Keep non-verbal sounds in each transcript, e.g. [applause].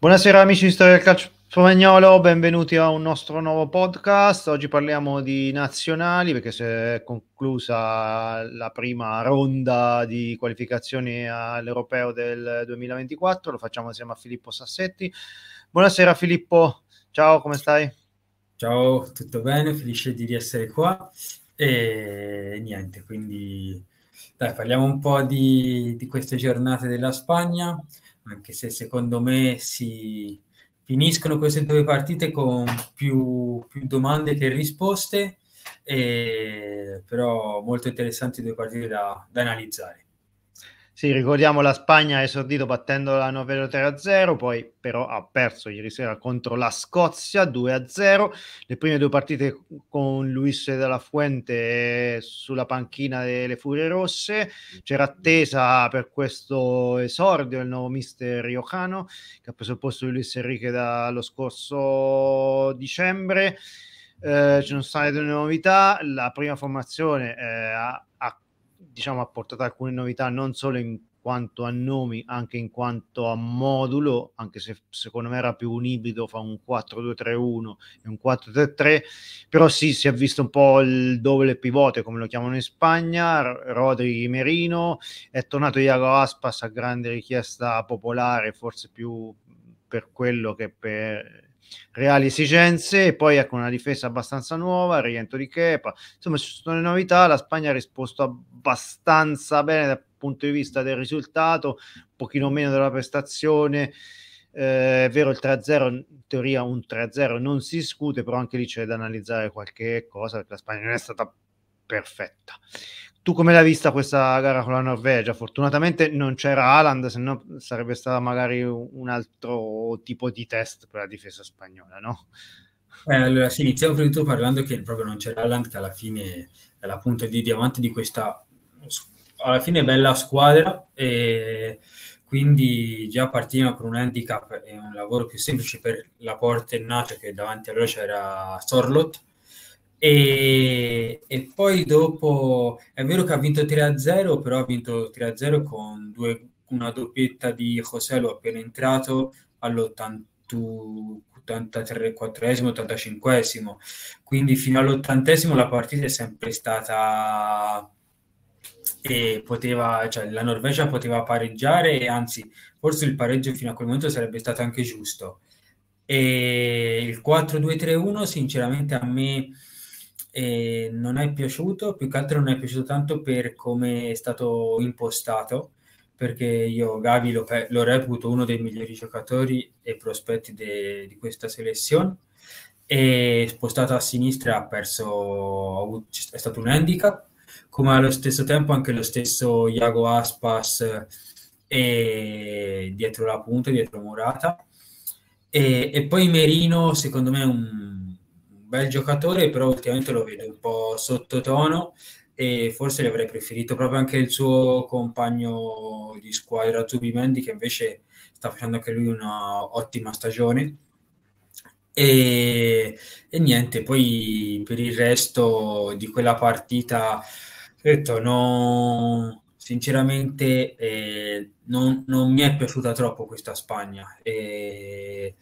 Buonasera amici di Storia del Calcio Spagnolo, benvenuti a un nostro nuovo podcast. Oggi parliamo di nazionali perché si è conclusa la prima ronda di qualificazioni all'Europeo del 2024. Lo facciamo insieme a Filippo Sassetti. Buonasera Filippo, ciao, come stai? Ciao, tutto bene, felice di essere qua. E niente, quindi dai, parliamo un po' di, di queste giornate della Spagna anche se secondo me si finiscono queste due partite con più, più domande che risposte, e, eh, però molto interessanti due partite da, da analizzare. Sì, ricordiamo la Spagna ha esordito battendo la Norvegia 3-0, poi però ha perso ieri sera contro la Scozia 2-0. Le prime due partite con Luis della Fuente sulla panchina delle Furie Rosse. C'era attesa per questo esordio il nuovo mister Riocano che ha preso il posto di Luis Enrique dallo scorso dicembre. Eh, ci sono state delle novità, la prima formazione eh, ha, ha diciamo, ha portato alcune novità non solo in quanto a nomi, anche in quanto a modulo, anche se secondo me era più un ibrido fa un 4-2-3-1 e un 4-3-3, però sì, si è visto un po' il doble pivote, come lo chiamano in Spagna, Rodri Merino, è tornato Iago Aspas a grande richiesta popolare, forse più per quello che per reali esigenze e poi con ecco, una difesa abbastanza nuova, rientro di Kepa, insomma ci sono le novità, la Spagna ha risposto abbastanza bene dal punto di vista del risultato, un pochino meno della prestazione, eh, è vero il 3-0, in teoria un 3-0 non si discute, però anche lì c'è da analizzare qualche cosa perché la Spagna non è stata perfetta. Tu come l'hai vista questa gara con la Norvegia? Fortunatamente non c'era Aland, se no sarebbe stato magari un altro tipo di test per la difesa spagnola, no? Eh, allora, sì, iniziamo prima di tutto parlando che proprio non c'era Aland, che alla fine è la punta di diamante di questa alla fine bella squadra e quindi già partiva con un handicap e un lavoro più semplice per la porta e Nacio che davanti a loro c'era Sorlot e, e, poi dopo è vero che ha vinto 3-0, però ha vinto 3-0 con due, una doppietta di José Joselo appena entrato all84 85. quindi fino all'ottantesimo la partita è sempre stata e poteva, cioè la Norvegia poteva pareggiare anzi forse il pareggio fino a quel momento sarebbe stato anche giusto. E il 4-2-3-1 sinceramente a me e non è piaciuto, più che altro non è piaciuto tanto per come è stato impostato, perché io Gavi lo, lo reputo uno dei migliori giocatori e prospetti de, di questa selezione, e spostato a sinistra ha perso, è stato un handicap, come allo stesso tempo anche lo stesso Iago Aspas è eh, dietro la punta, dietro Morata, e, e poi Merino secondo me è un bel giocatore, però ultimamente lo vedo un po' sottotono e forse gli avrei preferito proprio anche il suo compagno di squadra Zubimendi che invece sta facendo anche lui un'ottima stagione. E, e, niente, poi per il resto di quella partita, detto no, sinceramente eh, non, non, mi è piaciuta troppo questa Spagna. Eh,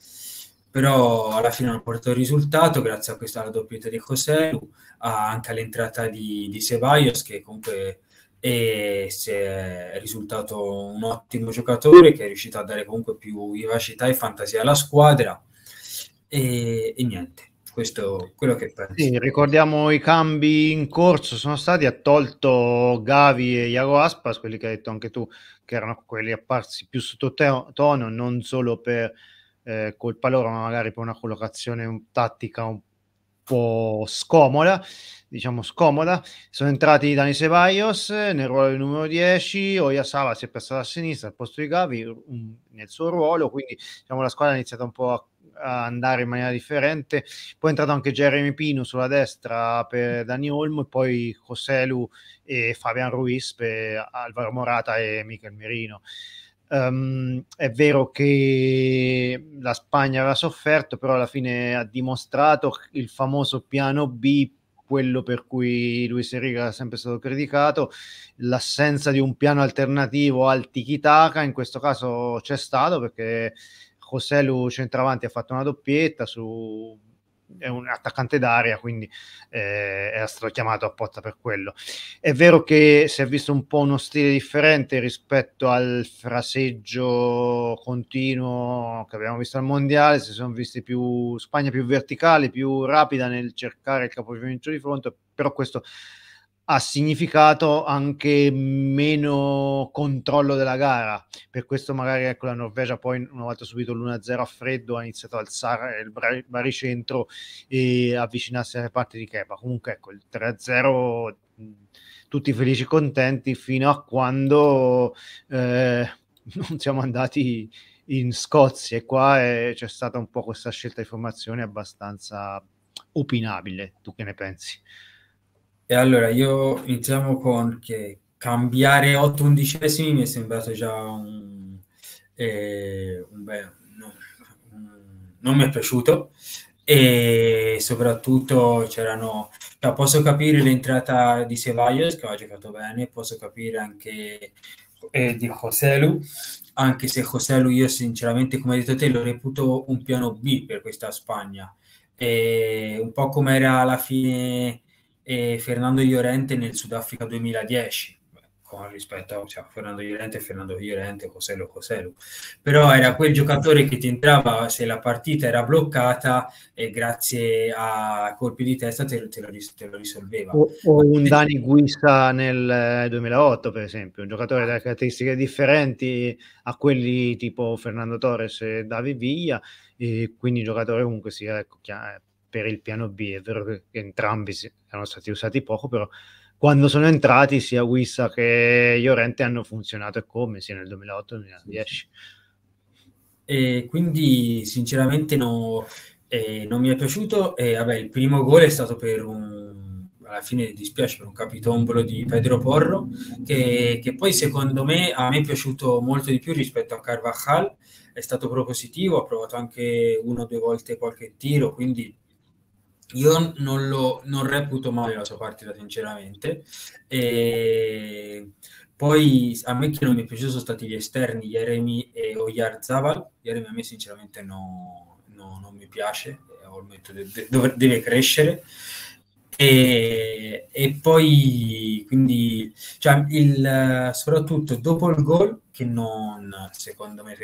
però alla fine hanno portato il risultato grazie a questa doppietta di Joselu, anche all'entrata di, di Ceballos che comunque è, è, risultato un ottimo giocatore che è riuscito a dare comunque più vivacità e fantasia alla squadra e, e niente. Questo è quello che penso. Sì, ricordiamo i cambi in corso sono stati ha tolto Gavi e Iago Aspas, quelli che hai detto anche tu, che erano quelli apparsi più sotto tono, non solo per eh, colpa loro, ma magari per una collocazione un, tattica un po' scomoda, diciamo scomoda. Sono entrati Dani Ceballos nel ruolo del numero 10, Oya Sava si è passata a sinistra al posto di Gavi un, nel suo ruolo, quindi diciamo, la squadra ha iniziato un po' a andare in maniera differente. Poi è entrato anche Jeremy Pino sulla destra per Dani Olmo, e poi Joselu e Fabian Ruiz per Alvaro Morata e Michel Merino. Um, è vero che la Spagna aveva sofferto, però alla fine ha dimostrato il famoso piano B, quello per cui Luis Enrique è sempre stato criticato, l'assenza di un piano alternativo al Tikitaka, in questo caso c'è stato perché José Lu centravanti ha fatto una doppietta su è un attaccante d'area, quindi eh, era stato chiamato apposta per quello. È vero che si è visto un po' uno stile differente rispetto al fraseggio continuo che abbiamo visto al mondiale, si sono visti più Spagna più verticale, più rapida nel cercare il capovincio di fronte, però questo ha significato anche meno controllo della gara. Per questo magari ecco, la Norvegia poi una volta subito l'1-0 a freddo ha iniziato a alzare il baricentro e avvicinarsi alle parti di Kepa. Comunque ecco il 3-0 tutti felici e contenti fino a quando eh, [laughs] non siamo andati in Scozia e qua è, eh, c'è stata un po' questa scelta di formazione abbastanza opinabile. Tu che ne pensi? E allora io iniziamo con che cambiare 8 undicesimi mi è sembrato già un, eh, un bel, non mi è piaciuto e soprattutto c'erano cioè posso capire l'entrata di Ceballos che ha giocato bene posso capire anche eh, di Joselu anche se Joselu io sinceramente come hai detto te lo reputo un piano B per questa Spagna e un po' come era alla fine e Fernando Iorente nel Sudafrica 2010 con rispetto a cioè, Fernando Iorente Fernando Iorente, Coselo Coselo però era quel giocatore che ti entrava se la partita era bloccata e grazie a colpi di testa te, te, lo, te lo, risolveva o, o un Dani Guisa nel 2008 eh, per esempio un giocatore ah. da caratteristiche differenti a quelli tipo Fernando Torres e Davide Villa e quindi giocatore comunque sia ecco, chiaro, per il piano B, è vero che entrambi erano stati usati poco, però quando sono entrati sia Wissa che Iorente hanno funzionato come, sia nel 2008-2010. che nel E quindi sinceramente no, eh, non mi è piaciuto. Eh, vabbè, il primo gol è stato per un alla fine dispiace per un capitombolo di Pedro Porro, che, che, poi secondo me a me è piaciuto molto di più rispetto a Carvajal, è stato propositivo, ha provato anche una o due volte qualche tiro, quindi io non lo non reputo male la sua partita, sinceramente. E poi a me che non mi è piaciuto sono stati gli esterni, Jeremy e Oyar Zaval. Jeremy a me sinceramente no, no, non mi piace, deve, deve crescere. E, e poi, quindi, cioè, il, soprattutto dopo il gol, che non, secondo me,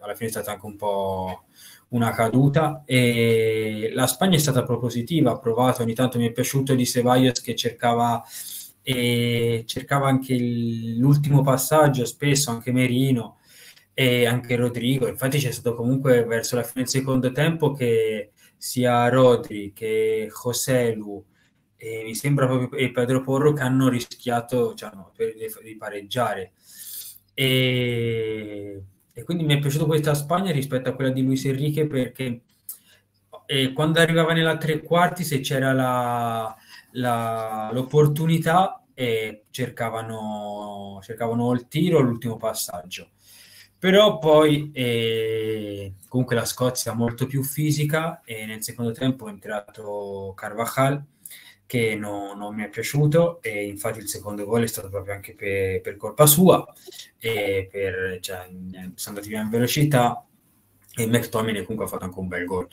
alla fine è stata anche un po' una caduta. E la Spagna è stata propositiva, ha provato, ogni tanto mi è piaciuto di Ceballos che cercava e cercava anche il, l'ultimo passaggio spesso anche Merino e anche Rodrigo infatti c'è stato comunque verso la fine del secondo tempo che sia Rodri che José Joselu e mi sembra proprio e Pedro Porro che hanno rischiato cioè, no, di pareggiare. E, e, quindi mi è piaciuta questa Spagna rispetto a quella di Luis Enrique perché eh, quando arrivava nella tre quarti se c'era la, la, l'opportunità eh, cercavano, cercavano il tiro l'ultimo passaggio però poi eh, comunque la Scozia molto più fisica e nel secondo tempo è entrato Carvajal che no, non mi è piaciuto e infatti il secondo gol è stato proprio anche per, per colpa sua e per, cioè, eh, siamo andati via in velocità e McTominay comunque ha fatto anche un bel gol.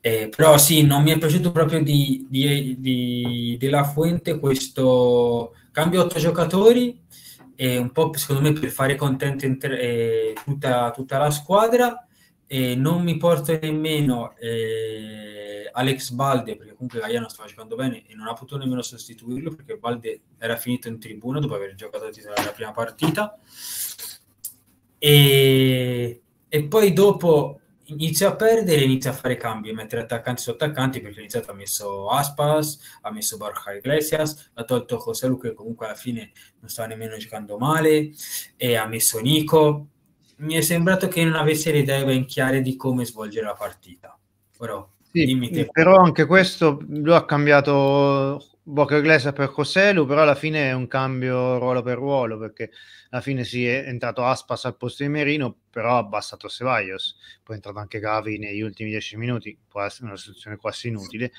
Eh, però sì, non mi è piaciuto proprio di, di, di, di La Fuente questo cambio otto giocatori e un po' secondo me per fare contento inter- eh, tutta, tutta, la squadra e non mi porto nemmeno eh, Alex Balde, perché comunque Gaiano stava giocando bene e non ha potuto nemmeno sostituirlo perché Balde era finito in tribuna dopo aver giocato la prima partita. E, e poi dopo inizia a perdere inizia a fare cambi, mettere attaccanti su attaccanti perché ha iniziato ha messo Aspas, ha messo Barca Iglesias, ha tolto José Joselu che comunque alla fine non stava nemmeno giocando male e ha messo Nico. Mi è sembrato che non avesse le idee ben chiare di come svolgere la partita. Però sì, limite. Eh, però anche questo lui ha cambiato Bocca Iglesias per Coselu, però alla fine è un cambio ruolo per ruolo, perché alla fine si è entrato Aspas al posto di Merino, però ha abbassato Sevaios, poi è entrato anche Gavi negli ultimi dieci minuti, può essere una situazione quasi inutile.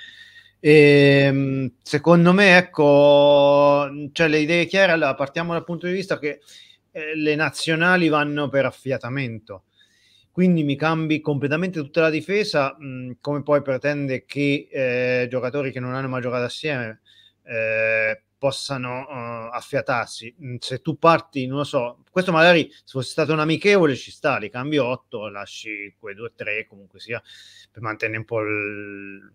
E, ehm, secondo me, ecco, cioè le idee chiare, allora partiamo dal punto di vista che eh, le nazionali vanno per affiatamento quindi mi cambi completamente tutta la difesa, mh, mhmm, come poi pretende che eh, giocatori che non hanno mai giocato assieme eh, possano uh, affiatarsi. Mhmm, se tu parti, non lo so, questo magari se fosse stato un amichevole ci sta, li cambi 8, lasci quei 2-3 comunque sia, per mantenere un po' il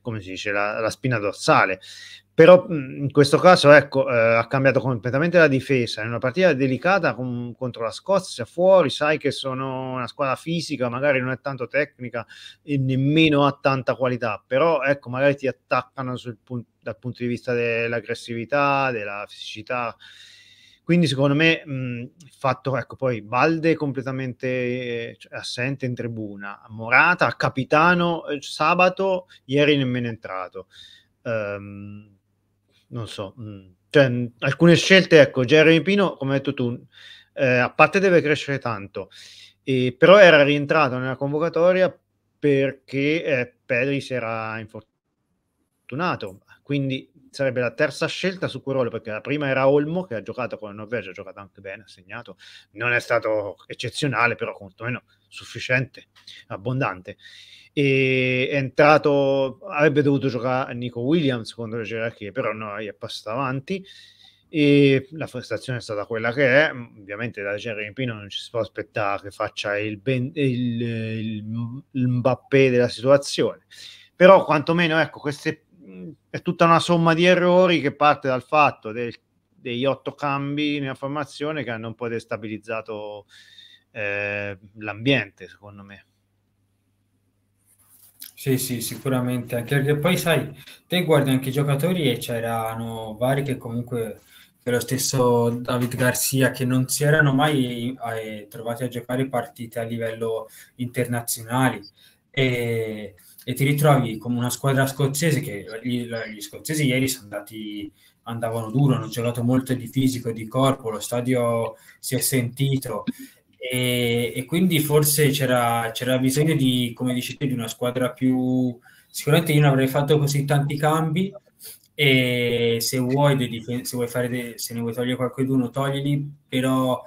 come si dice, la, la, spina dorsale. Però in questo caso ecco, eh, ha cambiato completamente la difesa. È una partita delicata con, contro la Scozia, fuori, sai che sono una squadra fisica, magari non è tanto tecnica e nemmeno ha tanta qualità, però ecco, magari ti attaccano pun- dal punto di vista dell'aggressività, della fisicità quindi secondo me il fatto, ecco poi Balde completamente eh, cioè, assente in tribuna, Morata, capitano eh, sabato, ieri nemmeno è entrato. Um, non so, mh, cioè, mh, alcune scelte, ecco, Jeremy Pino, come hai detto tu, eh, a parte deve crescere tanto, e, però era rientrato nella convocatoria perché eh, Pedri si era infortunato quindi sarebbe la terza scelta su quel ruolo perché la prima era Olmo che ha giocato con la Norvegia, ha giocato anche bene, ha segnato, non è stato eccezionale però quantomeno sufficiente, abbondante. E è entrato, avrebbe dovuto giocare Nico Williams secondo le gerarchie, però no, gli è passato avanti e la prestazione è stata quella che è ovviamente da Jeremy Pino non ci si può aspettare che faccia il, ben, il, il, il Mbappé della situazione però quantomeno ecco queste è tutta una somma di errori che parte dal fatto del, degli otto cambi nella formazione che hanno un po' destabilizzato eh, l'ambiente, secondo me. Sì, sì, sicuramente, anche perché poi sai, te guardi anche i giocatori e c'erano vari che comunque, lo stesso David Garcia, che non si erano mai eh, trovati a giocare partite a livello internazionale. E e ti ritrovi come una squadra scozzese che gli, gli scozzesi ieri sono andati andavano duro, hanno giocato molto di fisico e di corpo, lo stadio si è sentito e, e quindi forse c'era, c'era, bisogno di, come dici tu, di una squadra più... Sicuramente io non avrei fatto così tanti cambi e se vuoi, se, vuoi de, se, ne vuoi togliere qualcuno, toglili, però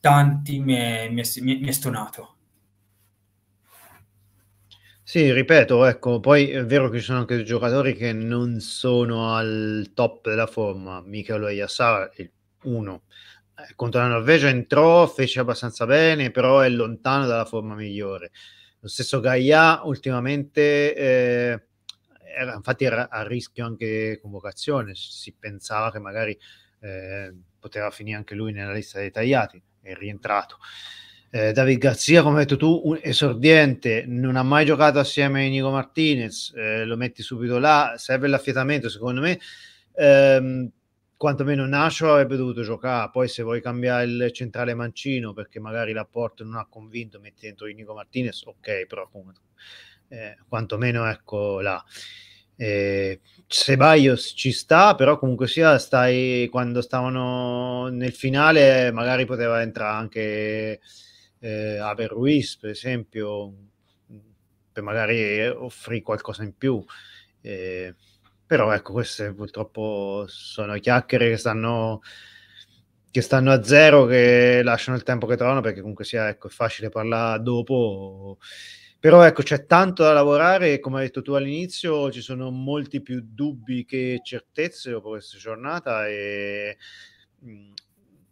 tanti mi è, mi è, mi è stonato sì, ripeto, ecco, poi è vero che ci sono anche giocatori che non sono al top della forma, Michael Oyasa è uno, eh, contro la Norvegia entrò, fece abbastanza bene, però è lontano dalla forma migliore. Lo stesso Gaia ultimamente, eh, era, infatti era a rischio anche convocazione, si pensava che magari eh, poteva finire anche lui nella lista dei tagliati, è rientrato eh, David Garzia, come hai detto tu, un esordiente, non ha mai giocato assieme a Inigo Martinez, eh, lo metti subito là, serve l'affiatamento secondo me. Ehm, quantomeno Nacio avrebbe dovuto giocare, poi se vuoi cambiare il centrale Mancino perché magari l'apporto non ha convinto, metti dentro Inigo Martinez, ok, però comunque, eh, quantomeno ecco là. Eh, Sebaios ci sta, però comunque sia stai quando stavano nel finale, magari poteva entrare anche eh, Aver Ruiz, per esempio, per magari eh, offrire qualcosa in più. Eh, però ecco, queste purtroppo sono chiacchiere che stanno, che stanno a zero, che lasciano il tempo che trovano, perché comunque sia ecco, è facile parlare dopo. Però ecco, c'è tanto da lavorare e come hai detto tu all'inizio ci sono molti più dubbi che certezze dopo questa giornata e, mm,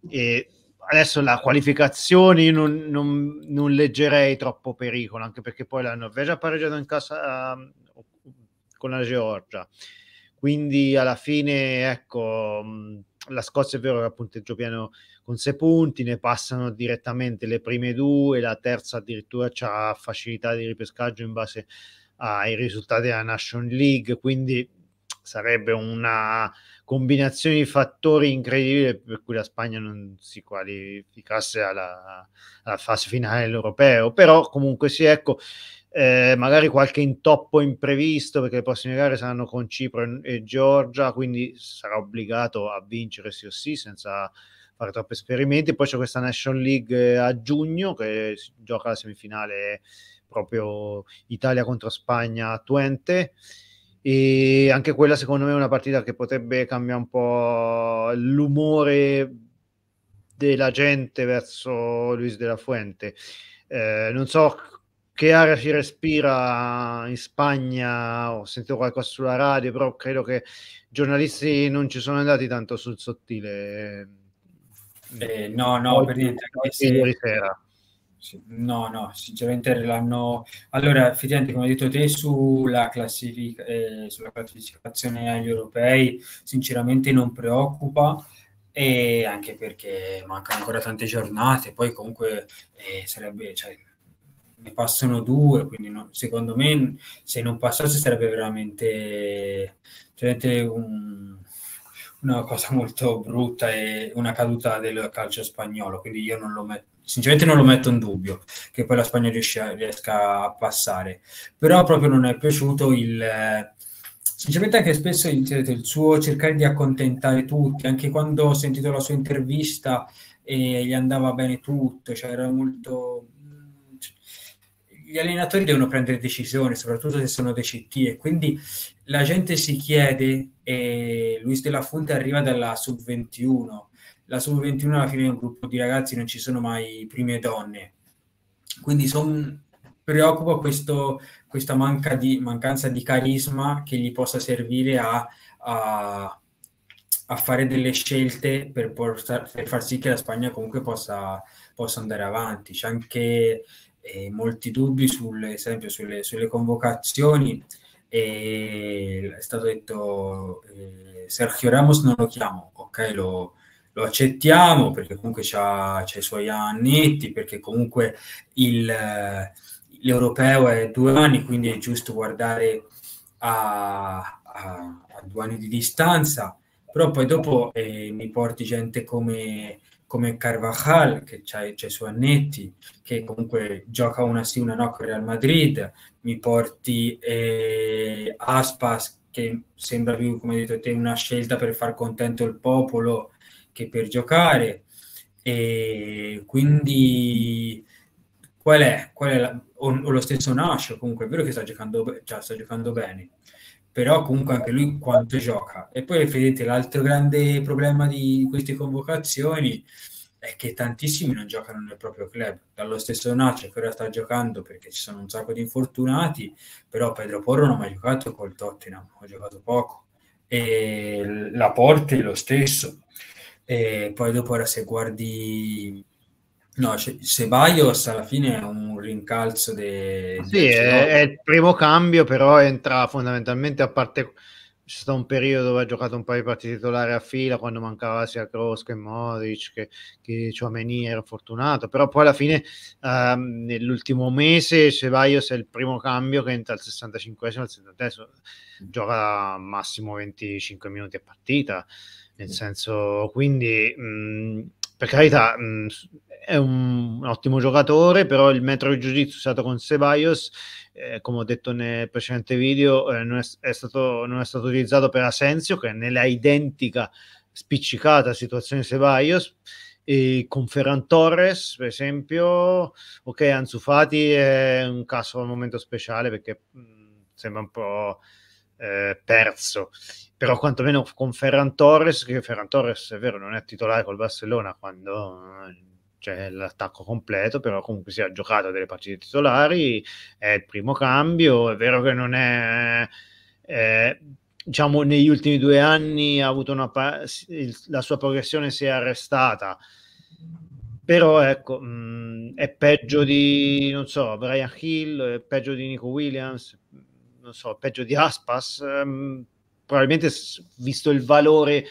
e adesso la qualificazione non, non, non, leggerei troppo pericolo, anche perché poi la Norvegia ha pareggiato in casa uh, con la Georgia. Quindi alla fine, ecco, mm, la Scozia è vero che ha punteggio pieno con sei punti, ne passano direttamente le prime due, la terza addirittura ha facilità di ripescaggio in base ai risultati della National League, quindi sarebbe una combinazione di fattori incredibile per cui la Spagna non si qualificasse alla, alla fase finale europeo, però comunque sì, ecco, eh, magari qualche intoppo imprevisto perché le prossime gare saranno con Cipro e, e Georgia, quindi sarà obbligato a vincere sì o sì senza fare troppi esperimenti. Poi c'è questa National League eh, a giugno che gioca la semifinale proprio Italia contro Spagna a Twente e anche quella secondo me è una partita che potrebbe cambiare un po' l'umore della gente verso Luis della Fuente. Eh, non so che aria si respira in Spagna, ho sentito qualcosa sulla radio, però credo che i giornalisti non ci sono andati tanto sul sottile. Eh, no, no, Oggi, per niente. Ieri sera. Sì. No, no, sinceramente l'hanno... Allora, effettivamente, come hai detto te, sulla, classific- eh, sulla classificazione agli europei, sinceramente non preoccupa, e anche perché mancano ancora tante giornate, poi comunque eh, sarebbe... Cioè, ne passano due, quindi no, secondo me se non passasse sarebbe veramente, veramente un, una cosa molto brutta e una caduta del calcio spagnolo, quindi io non lo metto sinceramente non lo metto in dubbio che poi la Spagna riesca, riesca a passare, però proprio non è piaciuto il... Sinceramente anche spesso cioè, il suo cercare di accontentare tutti, anche quando ho sentito la sua intervista e gli andava bene tutto, cioè era molto... Mm, gli allenatori devono prendere decisioni, soprattutto se sono dei CT e quindi la gente si chiede e Luis della Fonte arriva dalla sub 21, la Sub-21 alla fine è un gruppo di ragazzi, non ci sono mai prime donne. Quindi son, preoccupa questo, questa manca di, mancanza di carisma che gli possa servire a, a, a fare delle scelte per, portar, per, far sì che la Spagna comunque possa, possa andare avanti. C'è anche eh, molti dubbi sul, sulle, sulle, convocazioni. E è stato detto eh, Sergio Ramos non lo chiamo, ok? Lo, lo accettiamo perché comunque ha i suoi annetti, perché comunque il, l'europeo è due anni, quindi è giusto guardare a, a, a due anni di distanza, però poi dopo eh, mi porti gente come, come Carvajal, che c'è i suoi annetti, che comunque gioca una sì, una no con Real Madrid, mi porti eh, Aspas, che sembra più, come hai detto te, una scelta per far contento il popolo, che per giocare. E quindi qual è? Qual è la, o, o, lo stesso Nascio, comunque è vero che sta giocando, cioè, sta giocando bene, però comunque anche lui quanto gioca. E poi vedete l'altro grande problema di queste convocazioni è che tantissimi non giocano nel proprio club, dallo stesso Nacho che ora sta giocando perché ci sono un sacco di infortunati, però Pedro Porro non ha mai giocato col Tottenham, ha giocato poco, e la Laporte lo stesso, e poi dopo ora se guardi... No, se Sebaios alla fine è un rincalzo de... Sì, de... È, è, il primo cambio, però entra fondamentalmente a parte... C'è stato un periodo dove ha giocato un paio di partite titolari a fila quando mancava sia Kroos che Modic che, che Ciuameni era fortunato, però poi alla fine uh, nell'ultimo mese Ceballos è il primo cambio che entra al 65 al 70 gioca massimo 25 minuti a partita nel senso, quindi, mh, mhmm, per carità, mh, mhmm, è un, un, ottimo giocatore, però il metro di giudizio usato con Sebaios, eh, come ho detto nel precedente video, eh, non, è, è stato, non, è, stato, utilizzato per Asensio, che è nella identica spiccicata situazione di Sebaios, e con Ferran Torres, per esempio, ok, Anzufati è un caso al momento speciale perché mh, mhmm, sembra un po' eh, perso, però quantomeno con Ferran Torres, che Ferran Torres è vero non è titolare col Barcellona quando eh, c'è l'attacco completo, però comunque si è giocato delle partite titolari, è il primo cambio, è vero che non è... Eh, diciamo negli ultimi due anni ha avuto una la sua progressione si è arrestata però ecco mh, mm, è peggio di non so Brian Hill è peggio di Nico Williams non so, peggio di Aspas, ehm, probabilmente visto il valore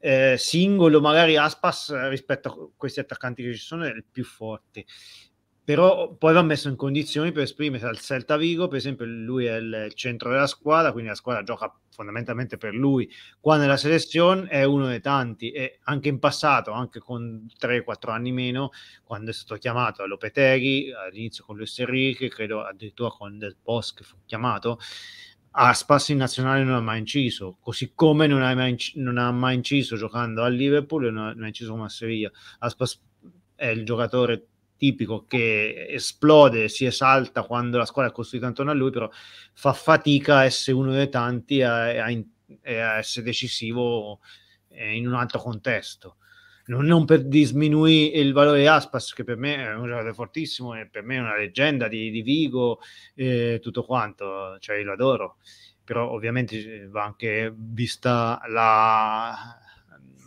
eh, singolo, magari Aspas eh, rispetto a questi attaccanti che ci sono è il più forte però poi va messo in condizioni per esprimere al Celta Vigo, per esempio lui è il centro della squadra, quindi la squadra gioca fondamentalmente per lui, qua nella selezione è uno dei tanti e anche in passato, anche con 3-4 anni meno, quando è stato chiamato all'Opeteghi, all'inizio con Luis Enrique, credo addirittura con Del Bosque fu chiamato, a spasso in nazionale non ha mai inciso, così come non ha mai, inc- non ha mai inciso giocando a Liverpool e non ha mai inciso come a Sevilla. A spas- è il giocatore tipico che esplode, si esalta quando la squadra è costruita intorno a lui, però fa fatica a essere uno dei tanti a, a, a essere decisivo eh, in un altro contesto. Non, non, per disminuire il valore di Aspas, che per me è un giocatore fortissimo e per me è una leggenda di, di Vigo eh, tutto quanto, cioè lo adoro, però ovviamente eh, va anche vista la,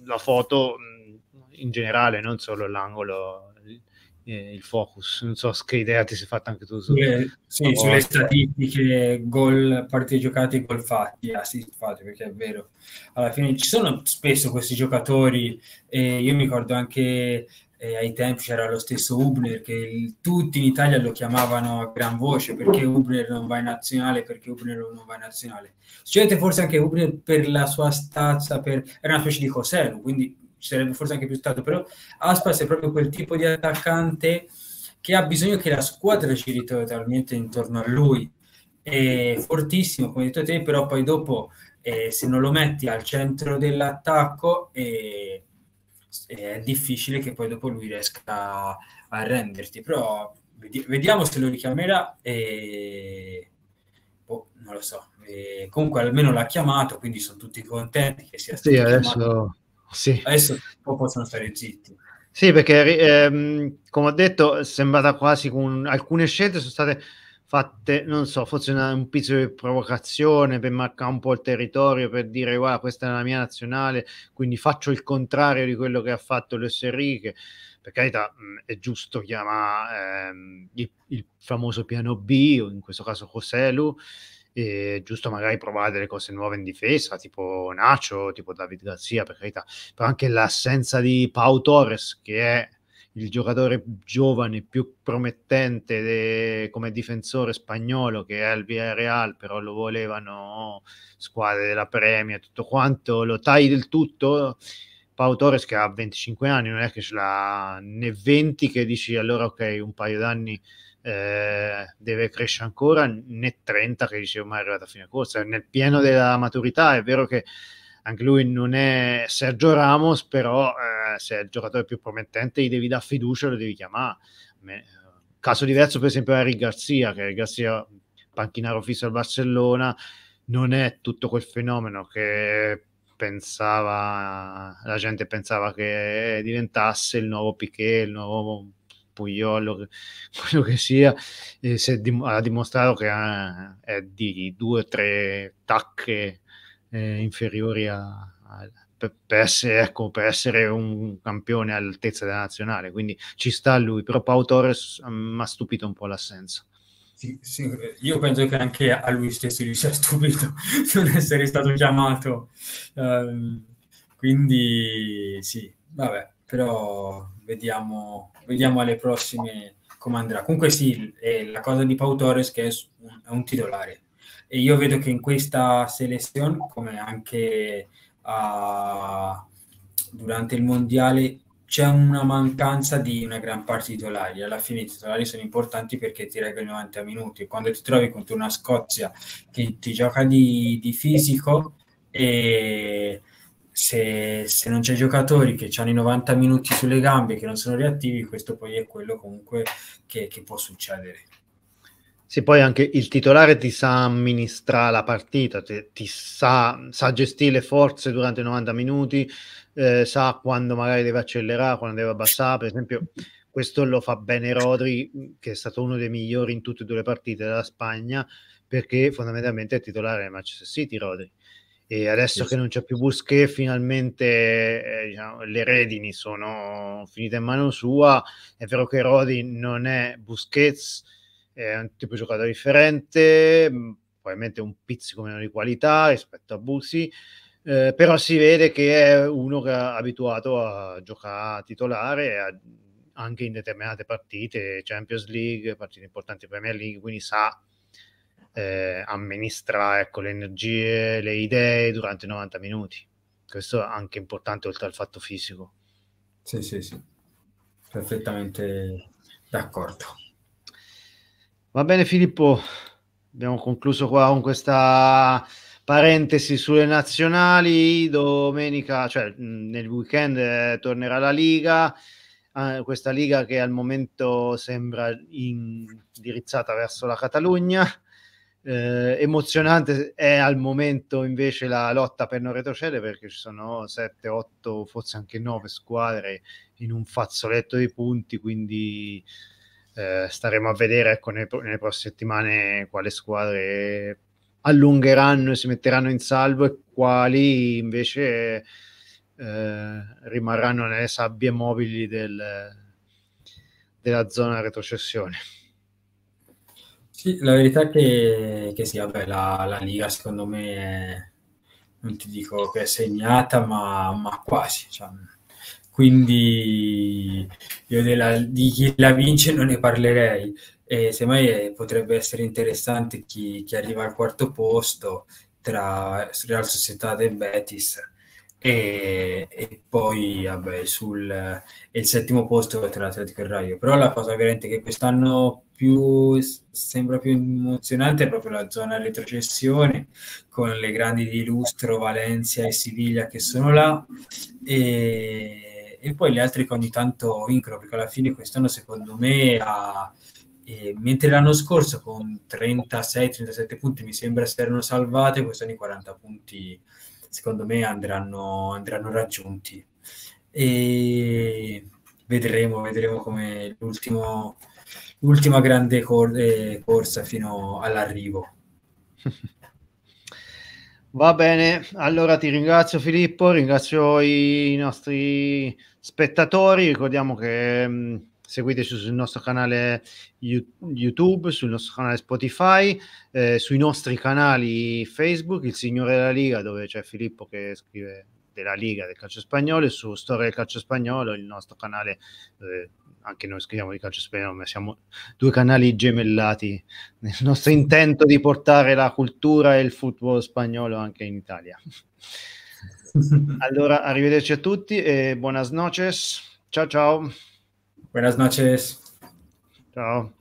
la foto mm, in generale, non solo l'angolo eh, il focus. Non so che idea ti sei fatta anche tu. Su, eh, sì, sulle statistiche, gol, partite giocate, gol fatti, assist fatti, perché è vero. Alla fine ci sono spesso questi giocatori, e io mi ricordo anche eh, ai tempi c'era lo stesso Hubner che il, tutti in Italia lo chiamavano a gran voce perché Hubner non va in nazionale, perché Hubner non va in nazionale. Succede forse anche Hubner per la sua stazza, per, era una specie di Coseno, quindi ci sarebbe forse anche più stato, però Aspas è proprio quel tipo di attaccante che ha bisogno che la squadra ci ritorni totalmente intorno a lui. È fortissimo, come hai detto te, però poi dopo eh, se non lo metti al centro dell'attacco eh, è difficile che poi dopo lui riesca a renderti. Però vediamo se lo richiamerà e... Oh, non lo so. E comunque almeno l'ha chiamato, quindi sono tutti contenti che sia stato sì, adesso sì. Adesso possono stare zitti. Sì, perché ehm, come ho detto, è sembrata quasi con alcune scelte sono state fatte, non so, forse una, un pizzo di provocazione per marcare un po' il territorio, per dire guarda, questa è la mia nazionale, quindi faccio il contrario di quello che ha fatto Luis Enrique. Per carità, mm, è giusto chiamare ehm, il, il, famoso piano B, o in questo caso Joselu, e giusto magari provare delle cose nuove in difesa, tipo Nacho, tipo David Garzia, per carità, però anche l'assenza di Pau Torres, che è il giocatore giovane più promettente de, eh, come difensore spagnolo che è al Villarreal, però lo volevano squadre della Premier, tutto quanto, lo tagli del tutto. Pau Torres che ha 25 anni, non è che ce l'ha né 20 che dici allora ok, un paio d'anni eh, deve crescere ancora, né 30 che dicevo mai è arrivato a fine corsa, cioè, nel pieno della maturità è vero che anche lui non è Sergio Ramos, però eh, se è il giocatore più promettente gli devi dare fiducia, lo devi chiamare. Me, eh, caso diverso per esempio Eric Garzia, che Garzia panchinaro fisso al Barcellona, non è tutto quel fenomeno che pensava la gente pensava che diventasse il nuovo Piquet, il nuovo Pugliolo, quello che sia, eh, dim- ha dimostrato che ha, eh, è di due o tre tacche eh, inferiori a, a per, per, essere, ecco, per, essere, un campione all'altezza della nazionale, quindi ci sta lui, però Pau Torres mm, mi ha stupito un po' l'assenza. Sì, sì, io penso che anche a lui stesso gli sia [laughs] stupito non essere stato chiamato. Um, ehm, quindi sì, vabbè, però vediamo, vediamo alle prossime come andrà. Comunque sì, la cosa di Pau Torres che è un titolare. E io vedo che in questa selezione, come anche uh, durante il mondiale, c'è una mancanza di una gran parte di titolari. Alla fine i titolari sono importanti perché ti reggono 90 minuti. Quando ti trovi contro una Scozia che ti gioca di, di fisico e se, se non c'è giocatori che hanno i 90 minuti sulle gambe, che non sono reattivi, questo poi è quello comunque che, che può succedere. Sì, poi anche il titolare ti sa amministrare la partita, ti, ti sa, sa, gestire le forze durante i 90 minuti, eh, sa quando magari deve accelerare, quando deve abbassare. Per esempio, questo lo fa bene Rodri, che è stato uno dei migliori in tutte e due le partite della Spagna, perché fondamentalmente è titolare del Manchester City Rodri. E adesso sì. che non c'è più Busquet, finalmente eh, diciamo, le redini sono finite in mano sua. È vero che Rodi non è Busquets, è un tipo di giocatore differente, mm, probabilmente un pizzico meno di qualità rispetto a Busi, eh, però si vede che è uno che è abituato a giocare a titolare a, anche in determinate partite, Champions League, partite importanti Premier League, quindi sa eh, amministra ecco, le energie, le idee durante 90 minuti. Questo è anche importante oltre al fatto fisico. Sì, sì, sì, perfettamente d'accordo. Va bene Filippo, abbiamo concluso qua con questa parentesi sulle nazionali, domenica, cioè nel weekend eh, tornerà la Liga, eh, questa Liga che al momento sembra indirizzata verso la Catalogna, eh, emozionante è al momento invece la lotta per non retrocedere perché ci sono 7, 8, forse anche 9 squadre in un fazzoletto di punti, quindi eh, staremo a vedere ecco, nei, nelle prossime settimane quale squadre allungheranno e si metteranno in salvo e quali invece eh, rimarranno nelle sabbie mobili del, della zona retrocessione. Sì, la verità è che, che sì, vabbè, la, la Liga secondo me è, non ti dico che è segnata, ma, ma quasi. Cioè, quindi io della, di chi la vince non ne parlerei. E semmai è, eh, potrebbe essere interessante chi, chi, arriva al quarto posto tra Real Società e Betis e, e poi vabbè, sul il settimo posto tra l'Atletico e il Raio. Però la cosa veramente che quest'anno più, sembra più emozionante è proprio la zona retrocessione con le grandi di Lustro, Valencia e Siviglia che sono là e, e poi le altre che ogni tanto vincono perché alla fine quest'anno secondo me ha mentre l'anno scorso con 36-37 punti mi sembra si erano salvate, quest'anno i 40 punti secondo me andranno, andranno raggiunti. E vedremo, vedremo come l'ultima grande cor- eh, corsa fino all'arrivo. [laughs] Va bene, allora ti ringrazio Filippo, ringrazio i nostri spettatori, ricordiamo che mm, seguiteci sul nostro canale YouTube, sul nostro canale Spotify, eh, sui nostri canali Facebook, il Signore della Liga, dove c'è Filippo che scrive della Liga del calcio spagnolo, e su Storia del calcio spagnolo, il nostro canale, eh, anche noi scriviamo di calcio spagnolo, ma siamo due canali gemellati nel nostro intento di portare la cultura e il football spagnolo anche in Italia. [laughs] allora, arrivederci a tutti e buonas noches. Ciao ciao. Buenas noches. Chao.